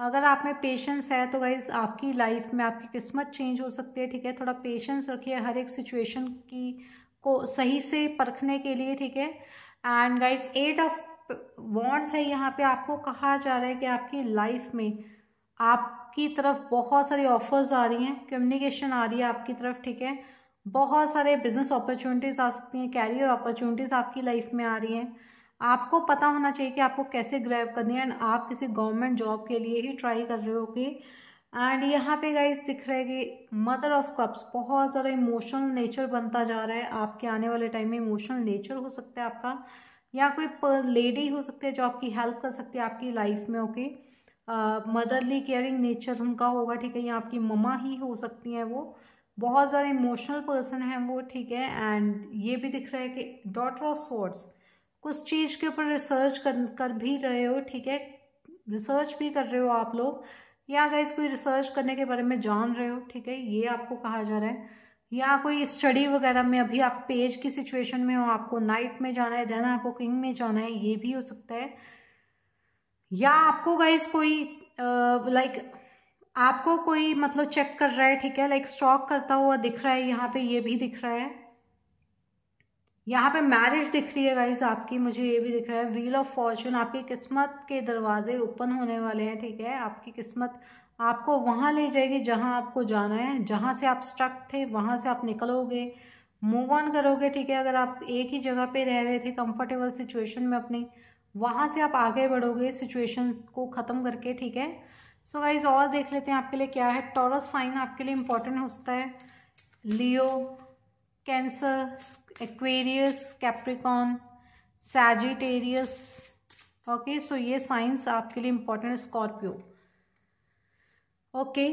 अगर आप में पेशेंस है तो गाइज आपकी लाइफ में आपकी किस्मत चेंज हो सकती है ठीक है थोड़ा पेशेंस रखिए हर एक सिचुएशन की को सही से परखने के लिए ठीक है and guys eight of wands है यहाँ पे आपको कहा जा रहा है कि आपकी लाइफ में आपकी तरफ बहुत सारी ऑफर्स आ रही हैं कम्युनिकेशन आ रही है आपकी तरफ ठीक है बहुत सारे बिजनेस अपॉर्चुनिटीज़ आ सकती हैं कैरियर अपॉर्चुनिटीज़ आपकी लाइफ में आ रही हैं आपको पता होना चाहिए कि आपको कैसे ग्रैब करनी है एंड आप किसी गवर्नमेंट जॉब के लिए ही ट्राई कर रहे हो कि एंड यहाँ पे गाइस दिख रहा है कि मदर ऑफ कप्स बहुत ज़्यादा इमोशनल नेचर बनता जा रहा है आपके आने वाले टाइम में इमोशनल नेचर हो सकता है आपका या कोई लेडी हो सकती है जो आपकी हेल्प कर सकती है आपकी लाइफ में ओके मदरली केयरिंग नेचर उनका होगा ठीक है या आपकी ममा ही हो सकती हैं वो बहुत ज़्यादा इमोशनल पर्सन हैं वो ठीक है एंड ये भी दिख रहा है कि डॉटर ऑफ सोर्ट्स कुछ चीज़ के ऊपर रिसर्च कर कर भी रहे हो ठीक है रिसर्च भी कर रहे हो आप लोग या गाइज कोई रिसर्च करने के बारे में जान रहे हो ठीक है ये आपको कहा जा रहा है या कोई स्टडी वगैरह में अभी आप पेज की सिचुएशन में हो आपको नाइट में जाना है देन आपको किंग में जाना है ये भी हो सकता है या आपको गाइस कोई लाइक आपको कोई मतलब चेक कर रहा है ठीक है लाइक स्टॉक करता हुआ दिख रहा है यहाँ पे ये भी दिख रहा है यहाँ पे मैरिज दिख रही है गाइज आपकी मुझे ये भी दिख रहा है व्हील ऑफ फॉर्चून आपकी किस्मत के दरवाजे ओपन होने वाले हैं ठीक है आपकी किस्मत आपको वहाँ ले जाएगी जहाँ आपको जाना है जहाँ से आप स्ट्रक थे वहाँ से आप निकलोगे मूव ऑन करोगे ठीक है अगर आप एक ही जगह पे रह रहे थे कंफर्टेबल सिचुएशन में अपनी वहाँ से आप आगे बढ़ोगे सिचुएशन को ख़त्म करके ठीक है सो so गाइज और देख लेते हैं आपके लिए क्या है टॉरस साइन आपके लिए इम्पोर्टेंट होता है Leo Cancer Aquarius Capricorn Sagittarius okay so ये साइंस आपके लिए इंपॉर्टेंट स्कॉर्पियो ओके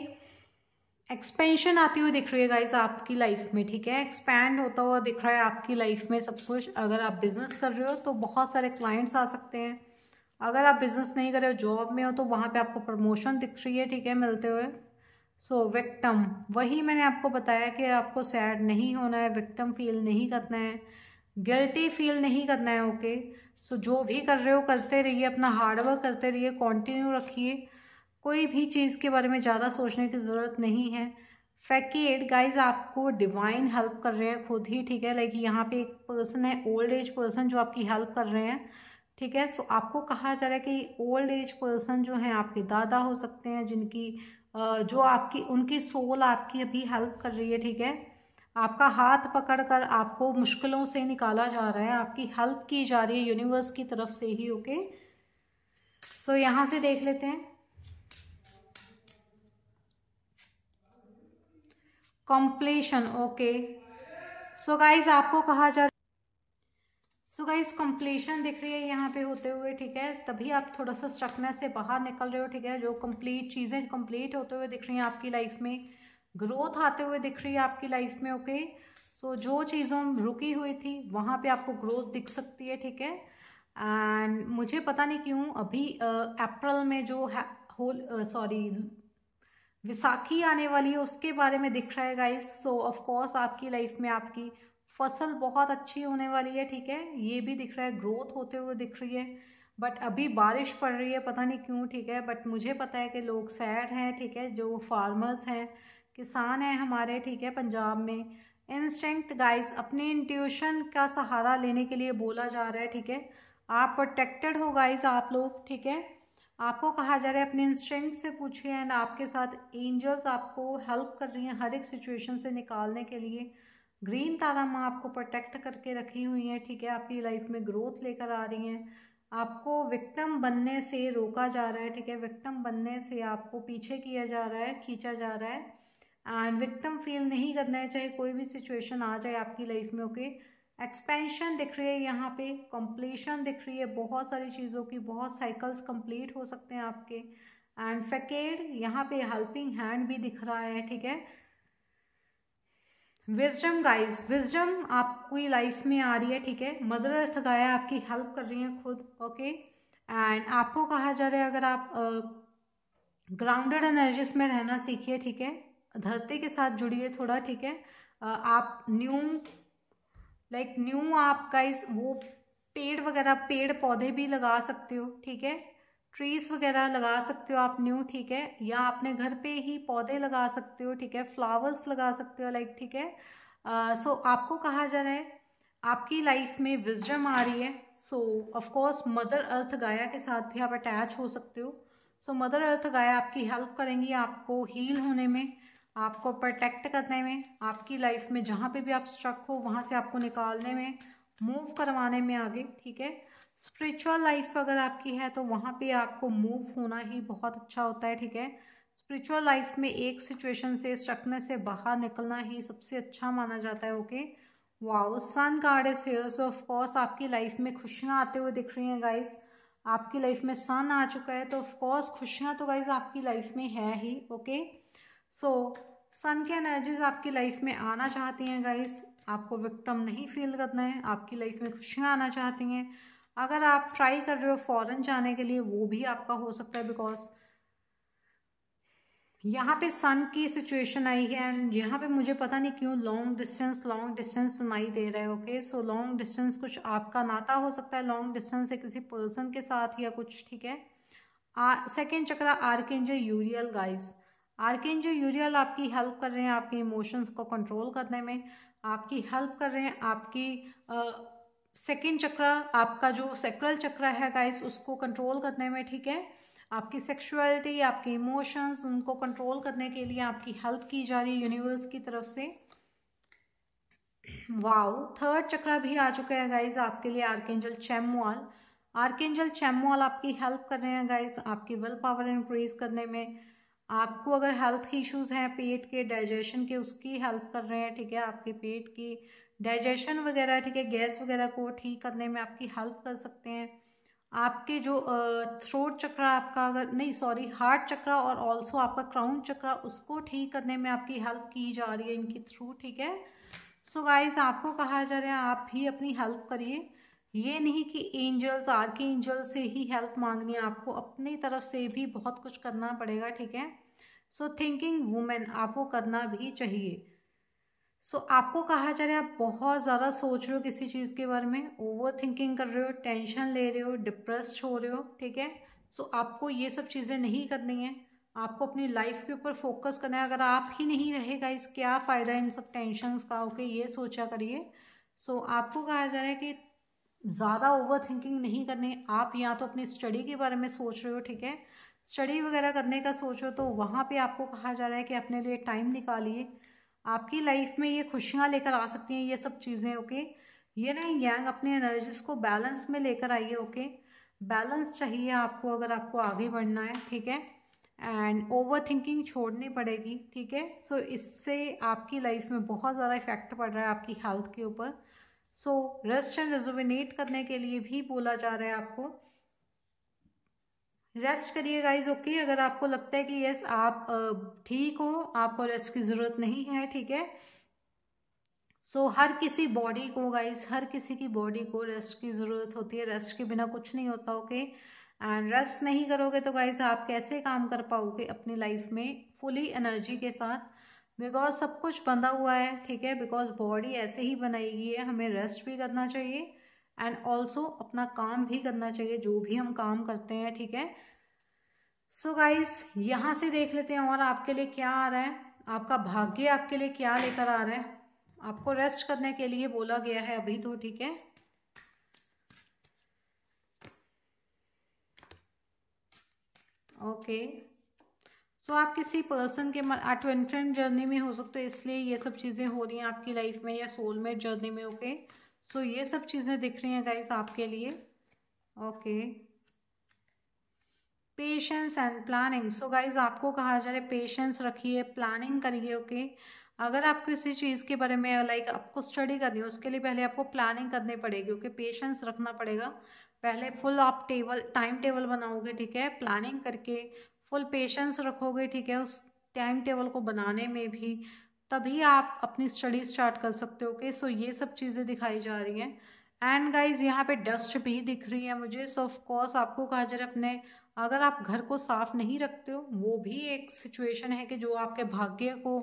एक्सपेंशन आती हुई दिख रही है गाइज आपकी लाइफ में ठीक है एक्सपैंड होता हुआ दिख रहा है आपकी लाइफ में सब कुछ अगर आप बिजनेस कर रहे हो तो बहुत सारे क्लाइंट्स आ सकते हैं अगर आप बिजनेस नहीं कर रहे हो जॉब में हो तो वहाँ पे आपको प्रमोशन दिख रही है ठीक है मिलते हुए सो so, विक्टम वही मैंने आपको बताया कि आपको सैड नहीं होना है विक्टम फील नहीं करना है गिल्टी फील नहीं करना है ओके okay? सो so, जो भी कर रहे हो करते रहिए अपना हार्डवर्क करते रहिए कंटिन्यू रखिए कोई भी चीज़ के बारे में ज़्यादा सोचने की ज़रूरत नहीं है फैकेड गाइज आपको डिवाइन हेल्प कर रहे हैं खुद ही ठीक है लाइक यहाँ पे एक पर्सन है ओल्ड एज पर्सन जो आपकी हेल्प कर रहे हैं ठीक है सो so, आपको कहा जा रहा है कि ओल्ड एज पर्सन जो हैं आपके दादा हो सकते हैं जिनकी जो आपकी उनकी सोल आपकी अभी हेल्प कर रही है ठीक है आपका हाथ पकड़कर आपको मुश्किलों से निकाला जा रहा है आपकी हेल्प की जा रही है यूनिवर्स की तरफ से ही ओके सो so, यहाँ से देख लेते हैं कॉम्प्लेशन ओके सो गाइज आपको कहा जा सो गाइज कंप्लीशन दिख रही है यहाँ पे होते हुए ठीक है तभी आप थोड़ा सा स्ट्रकनेस से बाहर निकल रहे हो ठीक है जो कंप्लीट चीज़ें कंप्लीट होते हुए दिख रही हैं आपकी लाइफ में ग्रोथ आते हुए दिख रही है आपकी लाइफ में ओके सो so, जो चीज़ों रुकी हुई थी वहाँ पे आपको ग्रोथ दिख सकती है ठीक है एंड मुझे पता नहीं क्यों अभी अप्रैल uh, में जो होल सॉरी uh, विसाखी आने वाली है उसके बारे में दिख रहा है गाइज सो ऑफकोर्स आपकी लाइफ में आपकी फसल बहुत अच्छी होने वाली है ठीक है ये भी दिख रहा है ग्रोथ होते हुए दिख रही है बट अभी बारिश पड़ रही है पता नहीं क्यों ठीक है बट मुझे पता है कि लोग सैड हैं ठीक है जो फार्मर्स हैं किसान हैं हमारे ठीक है पंजाब में इंस्टेंट गाइस अपने इंट्यूशन का सहारा लेने के लिए बोला जा रहा है ठीक है आप प्रोटेक्टेड हो गाइस आप लोग ठीक है आपको कहा जा रहा है अपने इंस्टेंट से पूछिए एंड आपके साथ एंजल्स आपको हेल्प कर रही हैं हर एक सिचुएशन से निकालने के लिए ग्रीन तारा माँ आपको प्रोटेक्ट करके रखी हुई हैं ठीक है आपकी लाइफ में ग्रोथ लेकर आ रही हैं आपको विक्टम बनने से रोका जा रहा है ठीक है विक्टम बनने से आपको पीछे किया जा रहा है खींचा जा रहा है एंड विक्टम फील नहीं करना है चाहे कोई भी सिचुएशन आ जाए आपकी लाइफ में ओके एक्सपेंशन दिख रही है यहाँ पे कंप्लीशन दिख रही है बहुत सारी चीज़ों की बहुत साइकिल्स कंप्लीट हो सकते हैं आपके एंड फैकेड यहाँ पे हेल्पिंग हैंड भी दिख रहा है ठीक है विजडम गाइज विजडम आपकी लाइफ में आ रही है ठीक है मदर अर्थ गाया आपकी हेल्प कर रही है खुद ओके एंड आपको कहा जा रहा है अगर आप ग्राउंडेड uh, एनर्जीज में रहना सीखिए ठीक है धरती के साथ जुड़िए थोड़ा ठीक है uh, आप न्यू लाइक न्यू आप गाइज वो पेड़ वगैरह पेड़ पौधे भी लगा सकते हो ठीक है ट्रीज वगैरह लगा सकते हो आप न्यू ठीक है या आपने घर पे ही पौधे लगा सकते हो ठीक है फ्लावर्स लगा सकते हो लाइक ठीक है सो uh, so, आपको कहा जा रहा है आपकी लाइफ में विजडम आ रही है सो ऑफकोर्स मदर अर्थ गाया के साथ भी आप अटैच हो सकते हो सो मदर अर्थ गाया आपकी हेल्प करेंगी आपको हील होने में आपको प्रोटेक्ट करने में आपकी लाइफ में जहाँ पे भी आप स्ट्रक हो वहाँ से आपको निकालने में मूव करवाने में आगे ठीक है स्पिरिचुअल लाइफ अगर आपकी है तो वहाँ पे आपको मूव होना ही बहुत अच्छा होता है ठीक है स्पिरिचुअल लाइफ में एक सिचुएशन से स्ट्रकनेस से बाहर निकलना ही सबसे अच्छा माना जाता है okay wow sun card is here so of course आपकी लाइफ में खुशियाँ आते हुए दिख रही हैं गाइज आपकी लाइफ में सन आ चुका है तो ऑफकोर्स खुशियाँ तो गाइज आपकी लाइफ में है ही ओके सो सन के एनर्जीज आपकी लाइफ में आना चाहती हैं गाइज आपको विक्टम नहीं फील करना है आपकी लाइफ में खुशियाँ आना चाहती हैं अगर आप ट्राई कर रहे हो फ़ॉरन जाने के लिए वो भी आपका हो सकता है बिकॉज यहाँ पे सन की सिचुएशन आई है एंड यहाँ पे मुझे पता नहीं क्यों लॉन्ग डिस्टेंस लॉन्ग डिस्टेंस सुनाई दे रहे हो ओके सो लॉन्ग डिस्टेंस कुछ आपका नाता हो सकता है लॉन्ग डिस्टेंस है किसी पर्सन के साथ या कुछ ठीक है सेकेंड चक्र आर्केंजो यूरियल गाइस आर्केंजो यूरियल आपकी हेल्प कर रहे हैं आपके इमोशंस को कंट्रोल करने में आपकी हेल्प कर रहे हैं आपकी सेकेंड चक्र आपका जो सेक्रल चक्र है गाइस उसको कंट्रोल करने में ठीक है आपकी सेक्सुअलिटी आपके इमोशंस उनको कंट्रोल करने के लिए आपकी हेल्प की जा रही है यूनिवर्स की तरफ से वाओ थर्ड चक्र भी आ चुका है गाइज आपके लिए आर्केंजल चैमुअल आर्केंजल चैमुअल आपकी हेल्प कर रहे हैं गाइज आपकी विल पावर इंक्रीज करने में आपको अगर हेल्थ इश्यूज हैं पेट के डाइजेशन के उसकी हेल्प कर रहे हैं ठीक है आपके पेट की डाइजेशन वगैरह ठीक है गैस वगैरह को ठीक करने में आपकी हेल्प कर सकते हैं आपके जो थ्रोट चक्रा आपका अगर नहीं सॉरी हार्ट चक्रा और ऑल्सो आपका क्राउन चक्रा उसको ठीक करने में आपकी हेल्प की जा रही है इनके थ्रू ठीक है सो so गाइस आपको कहा जा रहा है आप भी अपनी हेल्प करिए ये नहीं कि एंजल्स आर के एंजल्स से ही हेल्प मांगनी है आपको अपनी तरफ से भी बहुत कुछ करना पड़ेगा ठीक है सो थिंकिंग वूमेन आपको करना भी चाहिए सो so, आपको कहा जा रहा है आप बहुत ज़्यादा सोच रहे हो किसी चीज़ के बारे में ओवर थिंकिंग कर रहे हो टेंशन ले रहे हो डिप्रेस्ड हो रहे हो ठीक है सो so, आपको ये सब चीज़ें नहीं करनी है आपको अपनी लाइफ के ऊपर फोकस करना है अगर आप ही नहीं रहेगा इस क्या फ़ायदा इन सब टेंशन का ओके ये सोचा करिए सो so, आपको कहा जा रहा है कि ज़्यादा ओवर थिंकिंग नहीं करनी आप या तो अपनी स्टडी के बारे में सोच रहे हो ठीक है स्टडी वगैरह करने का सोचो तो वहाँ पे आपको कहा जा रहा है कि अपने लिए टाइम निकालिए आपकी लाइफ में ये खुशियाँ लेकर आ सकती हैं ये सब चीज़ें ओके ये नहीं यंग अपने एनर्जीज को बैलेंस में लेकर आइए ओके बैलेंस चाहिए आपको अगर आपको आगे बढ़ना है ठीक है एंड ओवर थिंकिंग छोड़नी पड़ेगी ठीक है सो इससे आपकी लाइफ में बहुत ज़्यादा इफेक्ट पड़ रहा है आपकी हेल्थ के ऊपर सो रेस्ट एंड रिजोविनेट करने के लिए भी बोला जा रहा है आपको रेस्ट करिए गाइज ओके अगर आपको लगता है कि यस आप ठीक हो आपको रेस्ट की ज़रूरत नहीं है ठीक है सो so, हर किसी बॉडी को गाइज हर किसी की बॉडी को रेस्ट की ज़रूरत होती है रेस्ट के बिना कुछ नहीं होता ओके एंड रेस्ट नहीं करोगे तो गाइज आप कैसे काम कर पाओगे अपनी लाइफ में फुली एनर्जी के साथ बिकॉज सब कुछ बंधा हुआ है ठीक है बिकॉज बॉडी ऐसे ही बनाई गई है हमें रेस्ट भी करना चाहिए एंड ऑल्सो अपना काम भी करना चाहिए जो भी हम काम करते हैं ठीक है सो गाइस यहाँ से देख लेते हैं और आपके लिए क्या आ रहा है आपका भाग्य आपके लिए क्या लेकर आ रहा है आपको रेस्ट करने के लिए बोला गया है अभी तो ठीक है ओके सो आप किसी पर्सन के एडवेंचर जर्नी में हो सकते हो इसलिए ये सब चीज़ें हो रही हैं आपकी लाइफ में या सोलमेट जर्नी में ओके okay? सो ये सब चीज़ें दिख रही हैं गाइज आपके लिए okay patience and planning so guys आपको कहा जा रहा है पेशेंस रखिए प्लानिंग करिए ओके अगर आप किसी चीज़ के बारे में लाइक आपको स्टडी करनी है उसके लिए पहले आपको प्लानिंग करनी पड़ेगी ओके पेशेंस रखना पड़ेगा पहले फुल आप टेबल टाइम टेबल बनाओगे ठीक है प्लानिंग करके फुल पेशेंस रखोगे ठीक है उस टाइम टेबल को बनाने में भी तभी आप अपनी स्टडी स्टार्ट कर सकते हो ओके सो ये सब चीज़ें दिखाई जा रही हैं एंड गाइज यहाँ पे डस्ट भी दिख रही है मुझे सो ऑफ कोर्स आपको कहा है अपने अगर आप घर को साफ नहीं रखते हो वो भी एक सिचुएशन है कि जो आपके भाग्य को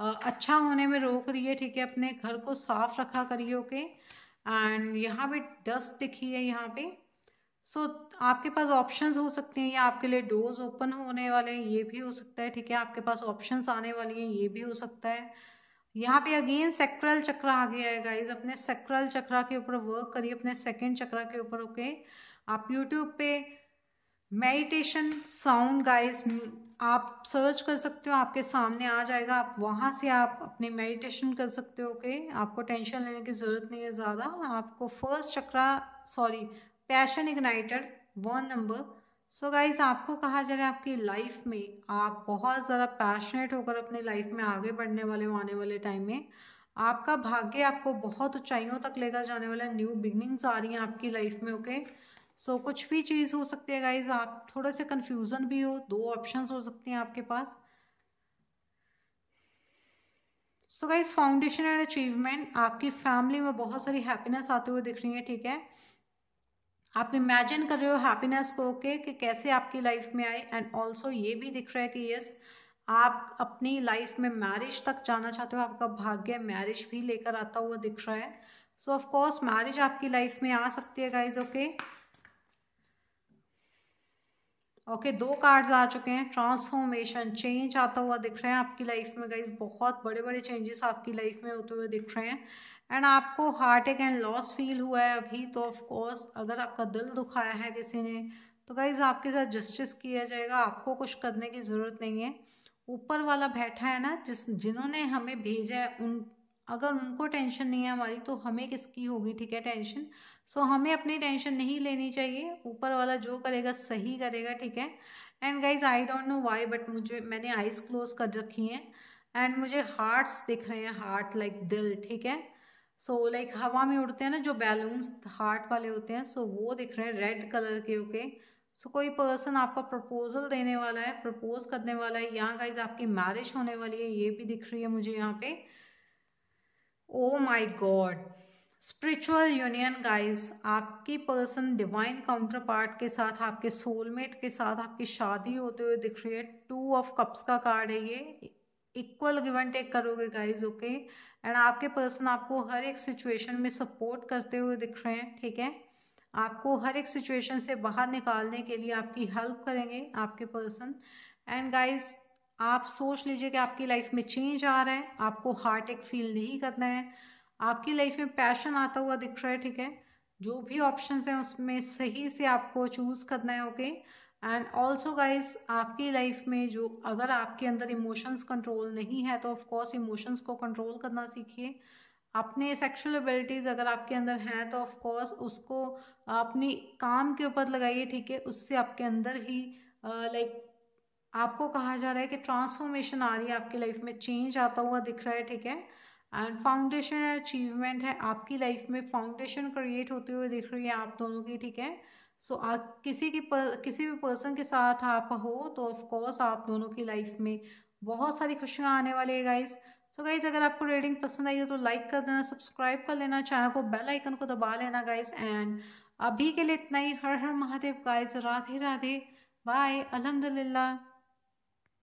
अच्छा होने में रोक रही है ठीक है अपने घर को साफ रखा करिए ओके एंड यहाँ पे डस्ट दिखी है यहाँ पे सो so, आपके पास ऑप्शंस हो सकते हैं या आपके लिए डोर्स ओपन होने वाले हैं ये भी हो सकता है ठीक है आपके पास ऑप्शंस आने वाली हैं ये भी हो सकता है यहाँ पे अगेन सेक्रल चक्र आ गया है गाइज अपने सेक्रल चक्रा के ऊपर वर्क करिए अपने सेकेंड चक्रा के ऊपर ओके आप यूट्यूब पे मेडिटेशन साउंड गाइज आप सर्च कर सकते हो आपके सामने आ जाएगा आप वहाँ से आप अपनी मेडिटेशन कर सकते हो ओके आपको टेंशन लेने की ज़रूरत नहीं है ज़्यादा आपको first chakra sorry passion igniter one number so guys आपको कहा जा रहा है आपकी लाइफ में आप बहुत ज़्यादा पैशनेट होकर अपने लाइफ में आगे बढ़ने वाले हो आने वाले टाइम में आपका भाग्य आपको बहुत ऊंचाइयों तक लेकर जाने वाला है न्यू बिगनिंग्स आ रही हैं आपकी लाइफ में ओके सो so, कुछ भी चीज़ हो सकती है गाइज आप थोड़े से कन्फ्यूज़न भी हो दो ऑप्शन हो सकते हैं आपके पास so guys foundation and achievement आपकी फैमिली में बहुत सारी हैप्पीनेस आते हुए दिख रही है ठीक है आप इमेजिन कर रहे हो हैप्पीनेस को ओके कि कैसे आपकी लाइफ में आए एंड ऑल्सो ये भी दिख रहा है कि यस आप अपनी लाइफ में मैरिज तक जाना चाहते हो आपका भाग्य मैरिज भी लेकर आता हुआ दिख रहा है सो ऑफ कोर्स मैरिज आपकी लाइफ में आ सकती है गाइज ओके ओके दो कार्ड्स आ चुके हैं ट्रांसफॉर्मेशन चेंज आता हुआ दिख रहे हैं आपकी लाइफ में गाइज बहुत बड़े बड़े चेंजेस आपकी लाइफ में होते हुए दिख रहे हैं एंड आपको हार्ट एक एंड लॉस फील हुआ है अभी तो ऑफ कोर्स अगर आपका दिल दुखाया है किसी ने तो गाइज़ आपके साथ जस्टिस किया जाएगा आपको कुछ करने की ज़रूरत नहीं है ऊपर वाला बैठा है ना जिस जिन्होंने हमें भेजा है उन अगर उनको टेंशन नहीं है हमारी तो हमें किसकी होगी ठीक है टेंशन सो so, हमें अपनी टेंशन नहीं लेनी चाहिए ऊपर वाला जो करेगा सही करेगा ठीक है and guys I don't know why but मुझे मैंने आइज़ क्लोज कर रखी हैं एंड मुझे हार्ट्स दिख रहे हैं हार्ट लाइक like दिल ठीक है सो so, लाइक like, हवा में उड़ते हैं ना जो बैलून्स हार्ट वाले होते हैं सो so, वो दिख रहे हैं रेड कलर के ओके सो so, कोई पर्सन आपका प्रपोजल देने वाला है प्रपोज करने वाला है यहाँ गाइज आपकी मैरिज होने वाली है ये भी दिख रही है मुझे यहाँ पे oh my god spiritual union guys आपकी पर्सन डिवाइन काउंटर पार्ट के साथ आपके सोलमेट के साथ आपकी शादी होते हुए दिख रही है टू ऑफ कप्स का कार्ड है ये इक्वल गिवन टेक करोगे गाइज ओके okay? एंड आपके पर्सन आपको हर एक सिचुएशन में सपोर्ट करते हुए दिख रहे हैं ठीक है आपको हर एक सिचुएशन से बाहर निकालने के लिए आपकी हेल्प करेंगे आपके पर्सन एंड गाइस आप सोच लीजिए कि आपकी लाइफ में चेंज आ रहा है आपको हार्ट एक फील नहीं करना है आपकी लाइफ में पैशन आता हुआ दिख रहा है ठीक है जो भी ऑप्शन हैं उसमें सही से आपको चूज़ करना है okay okay? And also guys आपकी लाइफ में जो अगर आपके अंदर इमोशंस कंट्रोल नहीं है तो ऑफकोर्स इमोशंस को कंट्रोल करना सीखिए अपने सेक्शुअल एबिलिटीज़ अगर आपके अंदर हैं तो ऑफकोर्स उसको अपनी काम के ऊपर लगाइए ठीक है उससे आपके अंदर ही लाइक uh, like, आपको कहा जा रहा है कि ट्रांसफॉर्मेशन आ रही है आपकी लाइफ में चेंज आता हुआ दिख रहा है ठीक है एंड फाउंडेशन अचीवमेंट है आपकी लाइफ में फाउंडेशन क्रिएट होते हुए दिख रही है आप दोनों की ठीक है सो so, आ, किसी की पर, किसी भी पर्सन के साथ आप हो तो ऑफ कोर्स आप दोनों की लाइफ में बहुत सारी खुशियाँ आने वाली है गाइज सो गाइज अगर आपको रीडिंग पसंद आई हो तो लाइक कर देना सब्सक्राइब कर लेना चैनल को बेल आइकन को दबा लेना गाइज एंड अभी के लिए इतना ही हर हर महादेव गाइज राधे राधे बाय अलहमदिल्ला